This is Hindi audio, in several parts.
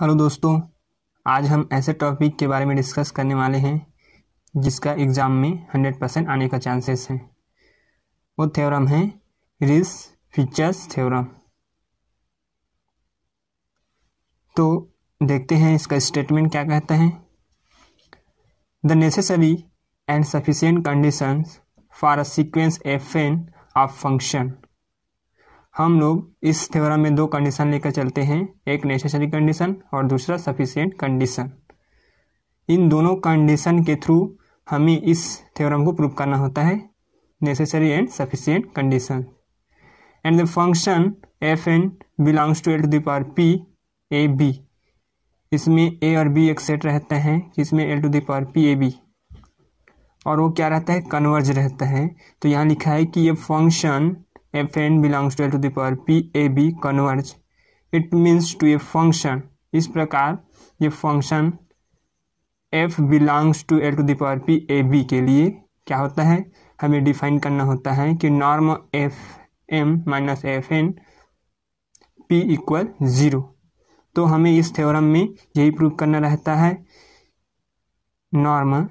हेलो दोस्तों आज हम ऐसे टॉपिक के बारे में डिस्कस करने वाले हैं जिसका एग्ज़ाम में हंड्रेड परसेंट आने का चांसेस है वो थ्योरम है रिस फीचर्स थ्योरम तो देखते हैं इसका स्टेटमेंट क्या कहता है the necessary and sufficient conditions for a sequence F N of function हम लोग इस थ्योरम में दो कंडीशन लेकर चलते हैं एक नेसेसरी कंडीशन और दूसरा सफिशियंट कंडीशन इन दोनों कंडीशन के थ्रू हमें इस थ्योरम को प्रूव करना होता है necessary and sufficient condition and the function F N belongs to L to the power P A B इसमें ए और बी एक सेट रहते हैं जिसमें L to the power P A B और वो क्या रहता है कन्वर्ज रहता है तो यहाँ लिखा है कि ये function f n belongs to l to the A B converge it means to a function इस प्रकार ये function f belongs to l to the power P A B के लिए क्या होता है हमें डिफाइन करना होता है कि norm F M minus F N P equal zero तो हमें इस थ्योरम में यही प्रूव करना रहता है norm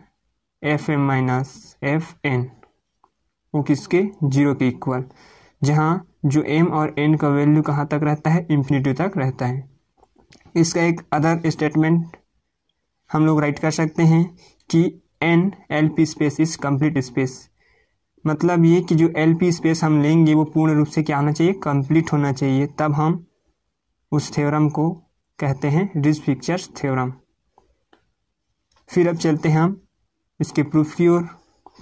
F M minus F N वो किसके जीरो के इक्वल जहाँ जो एम और एन का वैल्यू कहाँ तक रहता है इन्फिनिटी तक रहता है इसका एक अदर स्टेटमेंट हम लोग राइट कर सकते हैं कि an L P space is complete space मतलब ये कि जो एल पी स्पेस हम लेंगे वो पूर्ण रूप से क्या होना चाहिए कम्प्लीट होना चाहिए तब हम उस थ्योरम को कहते हैं रिज फिक्चर्स थ्योरम फिर अब चलते हैं हम इसके प्रूफ की ओर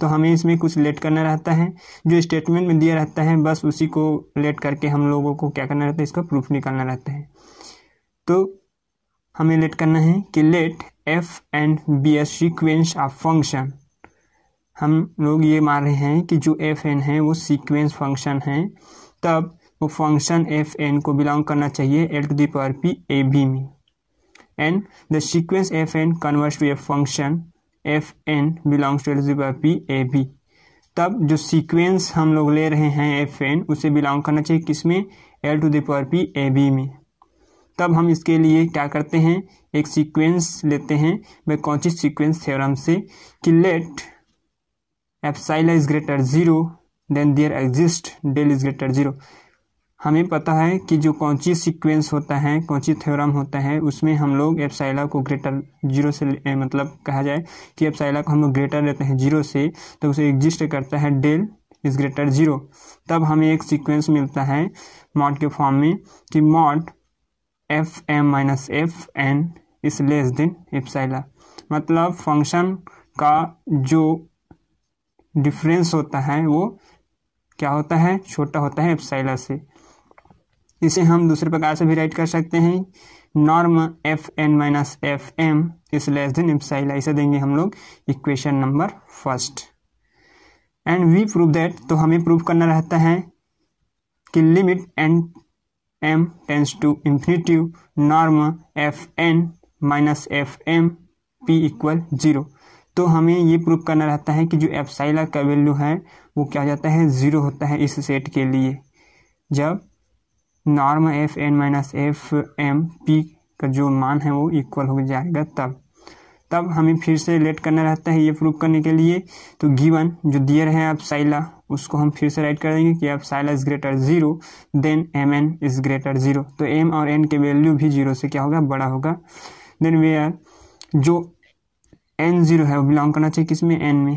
तो हमें इसमें कुछ लेट करना रहता है जो स्टेटमेंट में दिया रहता है बस उसी को लेट करके हम लोगों को क्या करना रहता है इसका प्रूफ निकालना रहता है तो हमें लेट करना है कि let F and B S sequence of function हम लोग ये मान रहे हैं कि जो एफ एन है वो सीक्वेंस फंक्शन है तब वो फंक्शन एफ एन को बिलोंग करना चाहिए L to the P A B में and the sequence F N converges to a function F N belongs to algebra P A B तब जो सीक्वेंस हम लोग ले रहे हैं एफ एन उसे बिलोंग करना चाहिए किस में L to the power P A B में तब हम इसके लिए क्या करते हैं एक सीक्वेंस लेते हैं बाई कॉन्चिस सीक्वेंस थ्योरम से कि let epsilon is greater zero then there exist delta is greater zero हमें पता है कि जो कौची सीक्वेंस होता है कौची थ्योरम होता है उसमें हम लोग एप्साइला को ग्रेटर जीरो से ए, मतलब कहा जाए कि एप्साइला को हम लोग ग्रेटर लेते हैं जीरो से तो उसे एग्जिस्ट करता है डेल इज ग्रेटर जीरो तब हमें एक सीक्वेंस मिलता है मॉड के फॉर्म में कि mod f M minus F n is less than epsilon मतलब फंक्शन का जो डिफरेंस होता है वो क्या होता है छोटा होता है एप्साइला से इसे हम दूसरे प्रकार से भी राइट कर सकते हैं norm f n minus f m is less than epsilon ऐसे देंगे हम लोग equation number first and we prove that तो हमें प्रूव करना रहता है कि limit n m tends to infinitive norm f n minus f m p equal zero तो हमें ये प्रूव करना रहता है कि जो एप्साइला का वैल्यू है वो क्या हो जाता है ज़ीरो होता है इस सेट के लिए जब norm f n minus f m p का जो मान है वो इक्वल हो जाएगा तब तब हमें फिर से लेट करना रहता है ये प्रूव करने के लिए तो गिवन जो दियर है आप साइला उसको हम फिर से राइट कर देंगे कि epsilon is greater zero then m n is greater zero तो एम और एन के वैल्यू भी जीरो से क्या होगा बड़ा होगा देन वे आर जो एन जीरो है वो बिलोंग करना चाहिए किसमें एन में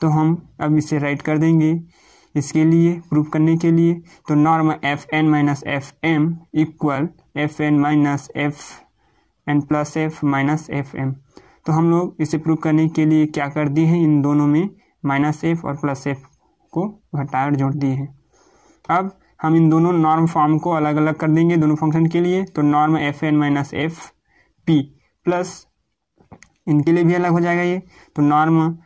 तो हम अब इसे राइट कर देंगे इसके लिए प्रूफ करने के लिए तो norm f n minus f m equal f n minus F n plus f minus f m तो हम लोग इसे प्रूफ करने के लिए क्या कर दिए हैं इन दोनों में माइनस एफ और प्लस एफ को घटा और जोड़ दिए हैं अब हम इन दोनों नॉर्म फॉर्म को अलग अलग कर देंगे दोनों फंक्शन के लिए तो norm f n minus f p plus इनके लिए भी अलग हो जाएगा ये तो norm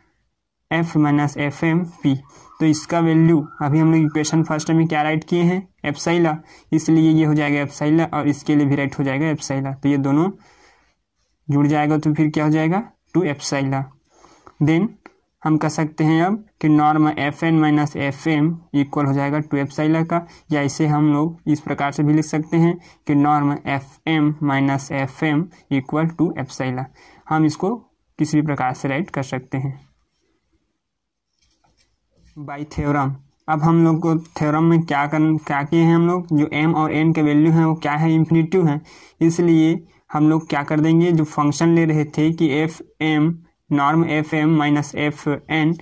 f minus f m p तो इसका वैल्यू अभी हम लोग इक्वेशन फर्स्ट में क्या राइट किए हैं एप्साइला इसलिए ये हो जाएगा एप्साइला और इसके लिए भी राइट हो जाएगा एप्साइला तो ये दोनों जुड़ जाएगा तो फिर क्या हो जाएगा टू एप्साइला देन हम कह सकते हैं अब कि norm f n minus f m equal हो जाएगा टू एप्साइला का या इसे हम लोग इस प्रकार से भी लिख सकते हैं कि norm F M minus f m equal to epsilon हम इसको किसी भी प्रकार से राइट कर सकते हैं बाई थ्योरम अब हम लोग को थ्योरम में क्या कर क्या किए हैं हम लोग जो एम और एन के वैल्यू हैं वो क्या है इन्फिनिटिव है इसलिए हम लोग क्या कर देंगे जो फंक्शन ले रहे थे कि f m norm F M minus F N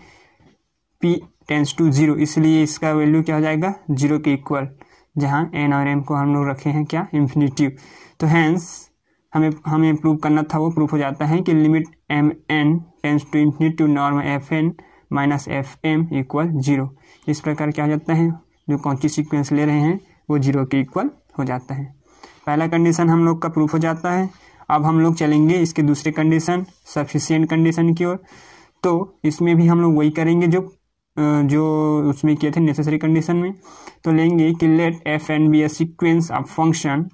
p tends to zero इसलिए इसका वैल्यू क्या हो जाएगा जीरो के इक्वल जहाँ एन और एम को हम लोग रखे हैं क्या इन्फिनिटिव तो हैंस हमें हमें प्रूव करना था वो प्रूफ हो जाता है कि limit m n tends to infinitive norm f n minus f m equal zero इस प्रकार क्या हो जाता है जो सी सीक्वेंस ले रहे हैं वो जीरो के इक्वल हो जाता है पहला कंडीशन हम लोग का प्रूफ हो जाता है अब हम लोग चलेंगे इसके दूसरे कंडीशन सफिशियंट कंडीशन की ओर तो इसमें भी हम लोग वही करेंगे जो जो उसमें किए थे नेसेसरी कंडीशन में तो लेंगे कि let f n be a sequence of function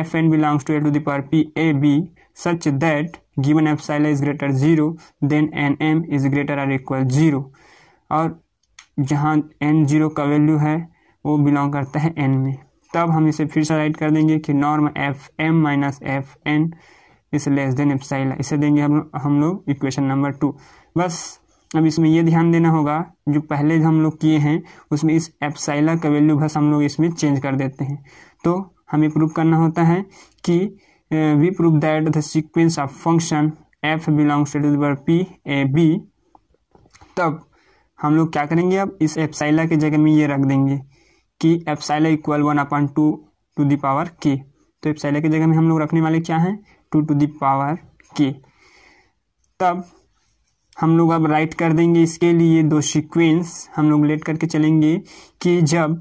F N belongs to a to the p A b such that given epsilon is greater zero then n m is greater or equal zero और जहाँ एन जीरो का वैल्यू है वो बिलोंग करता है एन में तब हम इसे फिर से राइट कर देंगे कि norm F M minus F n is less than epsilon इसे देंगे हम हम लोग इक्वेशन नंबर टू बस अब इसमें यह ध्यान देना होगा जो पहले हम लोग किए हैं उसमें इस एप्साइला का वैल्यू बस हम लोग इसमें चेंज कर देते हैं तो हमें प्रूव करना होता है कि Uh, we prove that the sequence of function f belongs to the p a b तब हम लोग क्या करेंगे अब इस एप्साइला के जगह में ये रख देंगे कि epsilon equal one upon two to the power k तो एप्साइला के जगह में हम लोग रखने वाले क्या हैं टू टू दी पावर के तब हम लोग अब राइट कर देंगे इसके लिए दो सीक्वेंस हम लोग लेट करके चलेंगे कि जब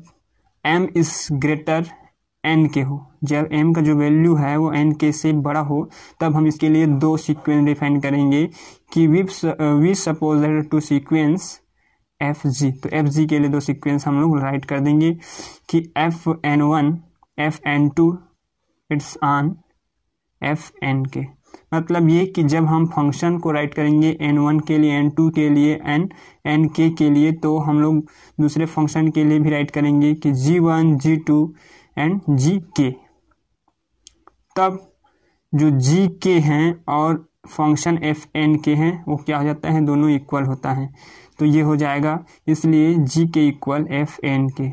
m इज़ ग्रेटर एन के हो जब एम का जो वैल्यू है वो एन के से बड़ा हो तब हम इसके लिए दो सीक्वेंस डिफाइन करेंगे कि we we suppose two sequence f g तो एफ जी के लिए दो सीक्वेंस हम लोग राइट कर देंगे कि f n one f n two it's on f n k मतलब ये कि जब हम फंक्शन को राइट करेंगे एन वन के लिए एन टू के लिए एन एन के के लिए तो हम लोग दूसरे फंक्शन के लिए भी राइट करेंगे कि g one g two and g k तब जो जी के हैं और फंक्शन एफ एन के हैं वो क्या हो जाता है दोनों इक्वल होता है तो ये हो जाएगा इसलिए जी के इक्वल एफ एन के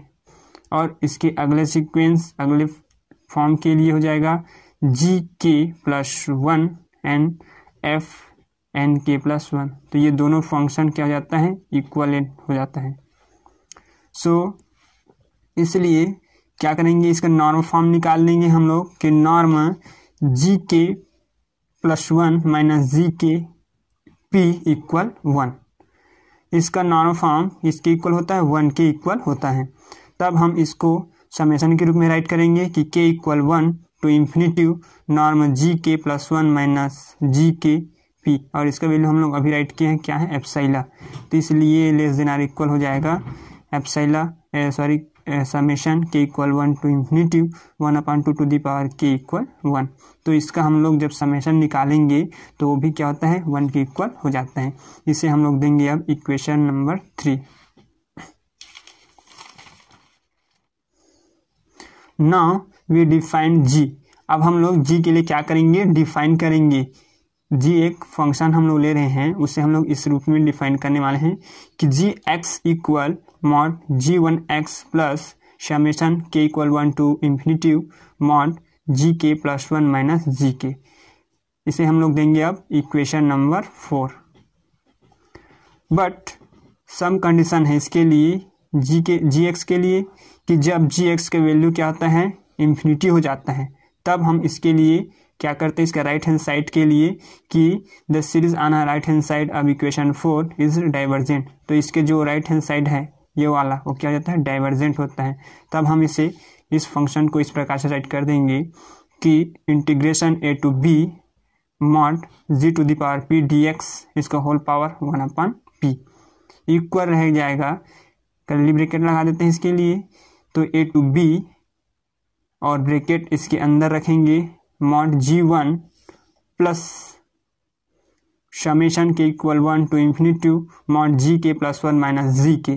और इसके अगले सीक्वेंस अगले फॉर्म के लिए हो जाएगा g k plus one and f n k plus one तो ये दोनों फंक्शन क्या हो जाता है इक्वल हो जाता है सो so, इसलिए क्या करेंगे इसका नॉर्म फॉर्म निकाल लेंगे हम लोग कि norm g k plus one minus g k p equal one इसका नॉर्म फॉर्म इसके इक्वल होता है वन के इक्वल होता है तब हम इसको समेसन के रूप में राइट करेंगे कि k equal one to infinitive norm g k plus one minus g k P और इसका वैल्यू हम लोग अभी राइट किए हैं क्या है एफसाइला तो इसलिए लेस देन आर इक्वल हो जाएगा epsilon sorry summation k equal one to infinity one upon two to the power k equal one तो इसका हम लोग जब समेशन निकालेंगे तो वो भी क्या होता है वन के इक्वल हो जाता है इसे हम लोग देंगे अब equation number three now we define g अब हम लोग जी के लिए क्या करेंगे डिफाइन करेंगे जी एक फंक्शन हम लोग ले रहे हैं उसे हम लोग इस रूप में डिफाइन करने वाले हैं कि g x equal mod g one x plus summation k equal one to infinitive mod g k plus one minus g के इसे हम लोग देंगे अब equation number four but some condition है इसके लिए जी के जी एक्स के लिए कि जब जी एक्स के वैल्यू क्या होता है इन्फिनिटी हो जाता है तब हम इसके लिए क्या करते हैं इसका राइट हैंड साइड के लिए कि the series on right hand side अब इक्वेशन फोर इज डाइवर्जेंट तो इसके जो राइट हैंड साइड है ये वाला वो क्या जाता है डाइवर्जेंट होता है तब तो हम इसे इस फंक्शन को इस प्रकार से राइट कर देंगे कि integration a to b mod g to the power p d x इसका whole power one upon p equal रह जाएगा कल ब्रेकेट लगा देते हैं इसके लिए तो ए टू बी और ब्रेकेट इसके अंदर रखेंगे mod g one plus summation k equal one to infinitive mod g k plus one minus g के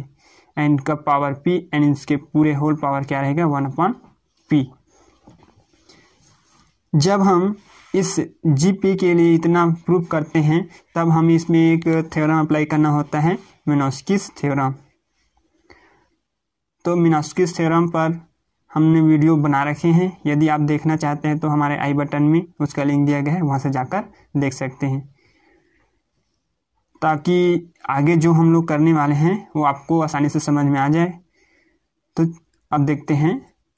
एंड का पावर पी एंड इसके पूरे होल पावर क्या रहेगा वन अपॉन पी जब हम इस जी पी के लिए इतना प्रूफ करते हैं तब हम इसमें एक थ्योरम अप्लाई करना होता है मिनोस्किस थ्योरम तो मिनोस्किस थ्योरम पर हमने वीडियो बना रखे हैं यदि आप देखना चाहते हैं तो हमारे आई बटन में उसका लिंक दिया गया है वहाँ से जाकर देख सकते हैं ताकि आगे जो हम लोग करने वाले हैं वो आपको आसानी से समझ में आ जाए तो अब देखते हैं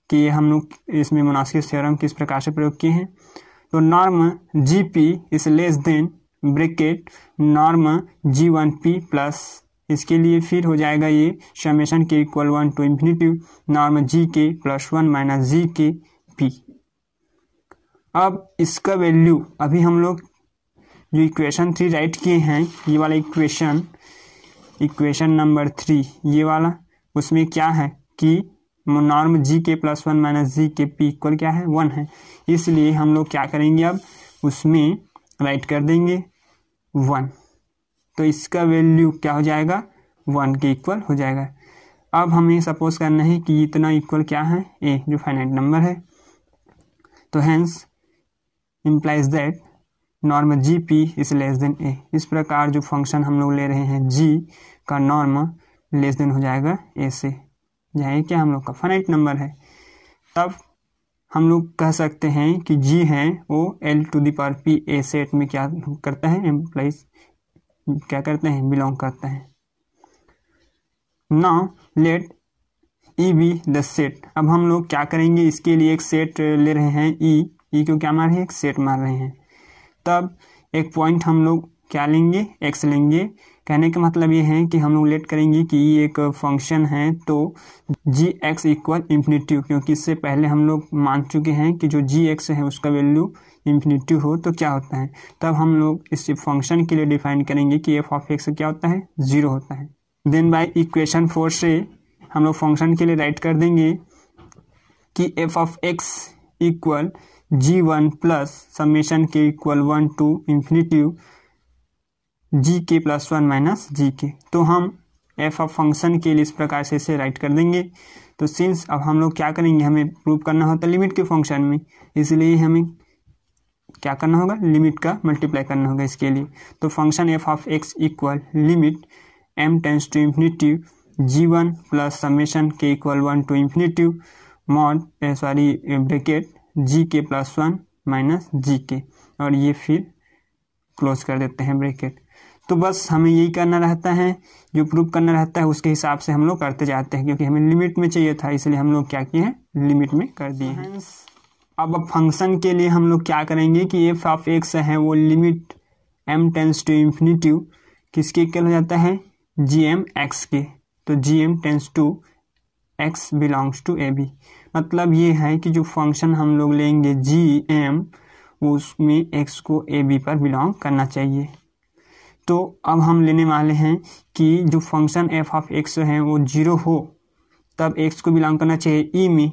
कि हम लोग इसमें मुनासिब थ्योरम किस प्रकार से प्रयोग किए हैं तो norm g p is less than bracket norm g one p plus इसके लिए फिर हो जाएगा ये summation k equal one to infinitive norm g k plus one minus g k P अब इसका वैल्यू अभी हम लोग जो इक्वेशन थ्री राइट किए हैं ये वाला इक्वेशन इक्वेशन नंबर थ्री ये वाला उसमें क्या है कि norm g k plus one minus g k p equal क्या है वन है इसलिए हम लोग क्या करेंगे अब उसमें राइट कर देंगे वन तो इसका वैल्यू क्या हो जाएगा वन के इक्वल हो जाएगा अब हमें सपोज करना है कि इतना इक्वल क्या है ए जो फाइनाइट नंबर है तो hence implies that norm g p is less than a इस प्रकार जो फंक्शन हम लोग ले रहे हैं जी का नॉर्म लेस देन हो जाएगा ए से यह क्या हम लोग का फाइनाइट नंबर है तब हम लोग कह सकते हैं कि जी है वो एल टू दी पार पी ए सेट में क्या करता है एम्प्लाइज क्या करते हैं बिलोंग करते हैं now let e be the set अब हम लोग क्या करेंगे इसके लिए एक सेट ले रहे हैं ई e. ई e को क्या मार रहे हैं एक सेट मार रहे हैं तब एक पॉइंट हम लोग क्या लेंगे एक्स लेंगे कहने का मतलब ये है कि हम लोग लेट करेंगे कि ये e एक फंक्शन है तो जी एक्स इक्वल इंफिनिटी क्योंकि इससे पहले हम लोग मान चुके हैं कि जो जी एक्स है उसका वैल्यू इन्फिनिटिव हो तो क्या होता है तब हम लोग इस फंक्शन के लिए डिफाइन करेंगे कि एफ ऑफ एक्स क्या होता है ज़ीरो होता है देन बाय इक्वेशन फोर से हम लोग फंक्शन के लिए राइट कर देंगे कि f of x equal g one plus summation k equal one to infinitive g k plus one minus g के तो हम एफ ऑफ फंक्शन के लिए इस प्रकार से इसे राइट कर देंगे तो सिंस अब हम लोग क्या करेंगे हमें प्रूव करना होता है लिमिट के फंक्शन में इसलिए हमें क्या करना होगा लिमिट का मल्टीप्लाई करना होगा इसके लिए तो function f of x equal limit m tends to infinitive g one plus summation k equal one to infinitive mod sorry bracket g k plus one minus g के और ये फिर क्लोज कर देते हैं ब्रेकेट तो बस हमें यही करना रहता है जो प्रूव करना रहता है उसके हिसाब से हम लोग करते जाते हैं क्योंकि हमें लिमिट में चाहिए था इसलिए हम लोग क्या किए हैं लिमिट में कर दिए हैं अब फंक्शन के लिए हम लोग क्या करेंगे कि एफ ऑफ एक्स है वो limit m tends to infinitive किसके इक्वल हो जाता है जी एम एक्स के तो g m tends to x belongs to a b मतलब ये है कि जो फंक्शन हम लोग लेंगे जी एम उसमें एक्स को ए बी पर बिलोंग करना चाहिए तो अब हम लेने वाले हैं कि जो फंक्शन एफ ऑफ एक्स है वो जीरो हो तब एक्स को बिलोंग करना चाहिए ई e में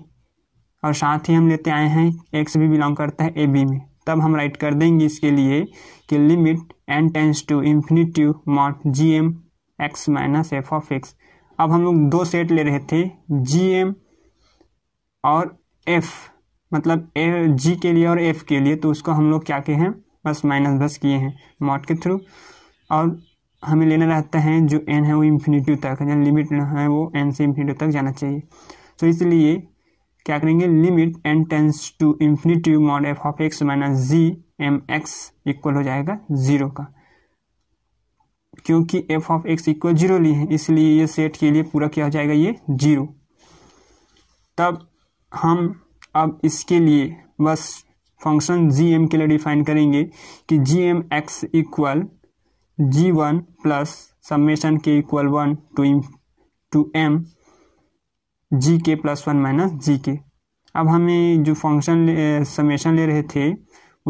और साथ ही हम लेते आए हैं एक्स भी बिलोंग करता है ए बी में तब हम राइट कर देंगे इसके लिए कि limit n tends to infinitive mod g m x minus f of x अब हम लोग दो सेट ले रहे थे जी एम और एफ मतलब ए जी के लिए और एफ के लिए तो उसको हम लोग क्या के हैं बस माइनस बस किए हैं मॉट के थ्रू और हमें लेना रहता है जो एन है वो इन्फिनिटी तक यानी लिमिट है वो एन से इन्फिनिटी तक जाना चाहिए तो इसलिए क्या करेंगे limit n tends to infinity mod f of x minus g m x equal हो जाएगा जीरो का क्योंकि f of x equal zero ली है इसलिए ये सेट के लिए पूरा किया जाएगा ये जीरो तब हम अब इसके लिए बस फंक्शन जी एम के लिए डिफाइन करेंगे कि g m x equal g one plus summation k equal one to to m g k plus one minus g के अब हमें जो फंक्शन समेशन ले रहे थे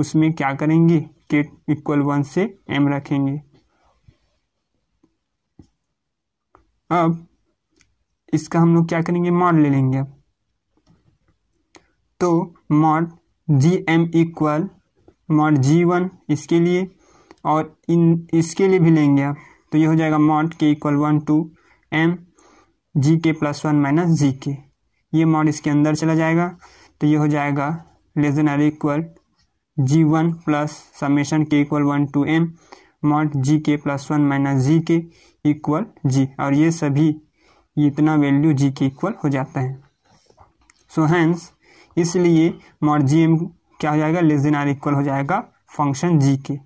उसमें क्या करेंगे के इक्वल वन से एम रखेंगे अब इसका हम लोग क्या करेंगे मॉड ले लेंगे अब तो mod g m equal mod g one इसके लिए और इन इसके लिए भी लेंगे आप तो ये हो जाएगा mod k equal one to m g k plus one minus g के ये मॉड इसके अंदर चला जाएगा तो ये हो जाएगा less than or equal g one plus summation k equal one to m mod g k plus one minus g के इक्वल जी और ये सभी इतना वैल्यू जी के इक्वल हो जाता है सो हैंस इसलिए मॉड जी एम क्या हो जाएगा लेस देन आर इक्वल हो जाएगा फंक्शन जी के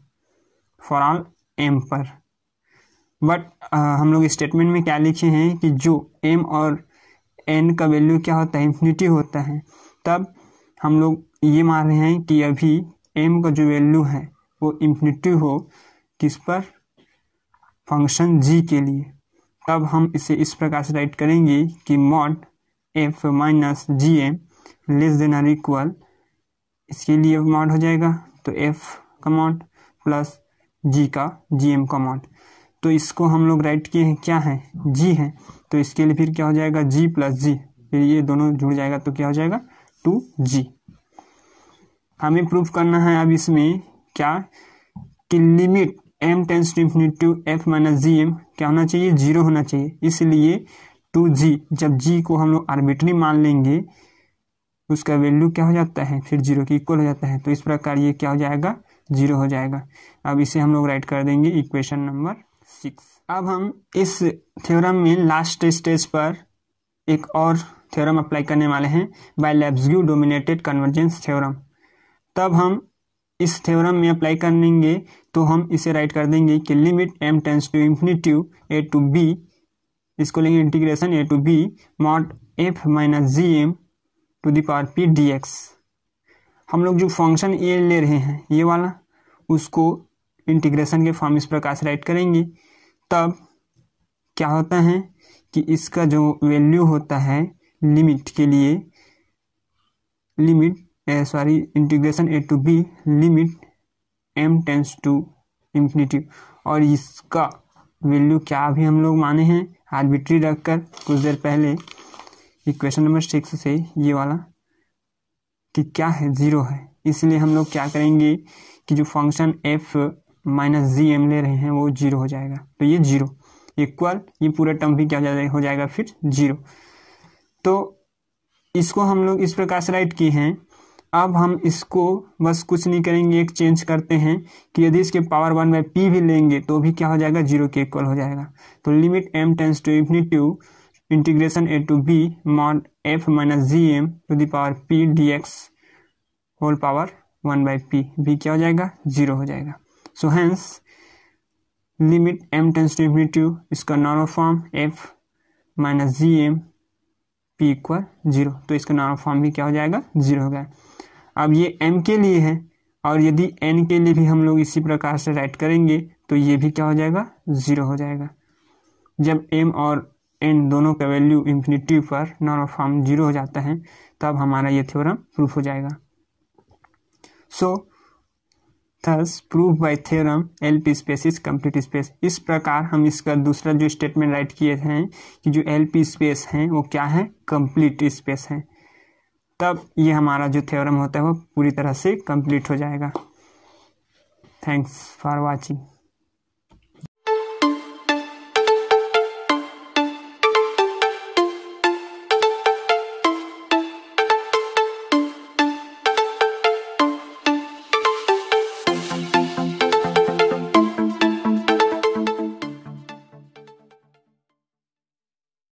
फॉर ऑल एम पर बट uh, हम लोग स्टेटमेंट में क्या लिखे हैं कि जो एम और एन का वैल्यू क्या होता है इन्फिनिटी होता है तब हम लोग ये मान रहे हैं कि अभी एम का जो वैल्यू है वो इन्फिनिटी हो किस पर फंक्शन जी के लिए तब हम इसे इस प्रकार से राइट करेंगे कि mod f minus g m less than or equal इसके लिए मॉड हो जाएगा तो एफ का मॉड प्लस जी का जी एम का मॉड तो इसको हम लोग राइट किए हैं क्या है जी है तो इसके लिए फिर क्या हो जाएगा जी प्लस जी फिर ये दोनों जुड़ जाएगा तो क्या हो जाएगा टू जी हमें प्रूफ करना है अब इसमें क्या कि limit m tends to infinity to f minus g m क्या होना चाहिए जीरो होना चाहिए इसलिए टू जी जब जी को हम लोग आर्बिट्री मान लेंगे उसका वैल्यू क्या हो जाता है फिर जीरो के इक्वल हो जाता है तो इस प्रकार ये क्या हो जाएगा जीरो हो जाएगा अब इसे हम लोग राइट कर देंगे इक्वेशन नंबर सिक्स अब हम इस थ्योरम में लास्ट स्टेज पर एक और थ्योरम अप्लाई करने वाले हैं by Lebesgue dominated convergence theorem तब हम इस थ्योरम में अप्लाई करेंगे तो हम इसे राइट कर देंगे कि limit m tends to infinitive a to b इसको लेंगे integration a to b mod f minus g m to the power p d x हम लोग जो फंक्शन ए ले रहे हैं ये वाला उसको इंटीग्रेशन के फॉर्म इस प्रकार से राइट करेंगे तब क्या होता है कि इसका जो वैल्यू होता है लिमिट के लिए limit sorry integration a to b limit m tends to infinity और इसका वैल्यू क्या अभी हम लोग माने हैं आर्बिट्री रख कर कुछ देर पहले इक्वेशन नंबर सिक्स से ये वाला कि क्या है ज़ीरो है इसलिए हम लोग क्या करेंगे कि जो function f minus g m ले रहे हैं वो जीरो हो जाएगा तो ये जीरो इक्वल ये पूरा टर्म भी क्या हो जाएगा फिर जीरो तो इसको हम लोग इस प्रकार से राइट किए हैं अब हम इसको बस कुछ नहीं करेंगे एक चेंज करते हैं कि यदि इसके पावर वन बाई पी भी लेंगे तो भी क्या हो जाएगा जीरो के इक्वल हो जाएगा तो limit m tends to infinitive integration a to b mod f minus g m to the power p d x whole power one by p भी क्या हो जाएगा जीरो हो जाएगा so hence limit m tends to infinity इसका normal form f minus g m p equal zero तो इसका नॉर्मल फॉर्म भी क्या हो जाएगा जीरो हो गया अब ये एम के लिए है और यदि एन के लिए भी हम लोग इसी प्रकार से राइट करेंगे तो ये भी क्या हो जाएगा ज़ीरो हो जाएगा जब एम और एन दोनों का वैल्यू इन्फिनिटी पर नॉर्मल फॉर्म जीरो हो जाता है तब हमारा ये थ्योरम प्रूफ हो जाएगा so so, thus prove by theorem l P space is complete space इस प्रकार हम इसका दूसरा जो स्टेटमेंट राइट किए हैं कि जो एल पी स्पेस हैं वो क्या है कम्प्लीट स्पेस है तब ये हमारा जो थ्योरम होता है वो पूरी तरह से कम्प्लीट हो जाएगा थैंक्स फॉर वॉचिंग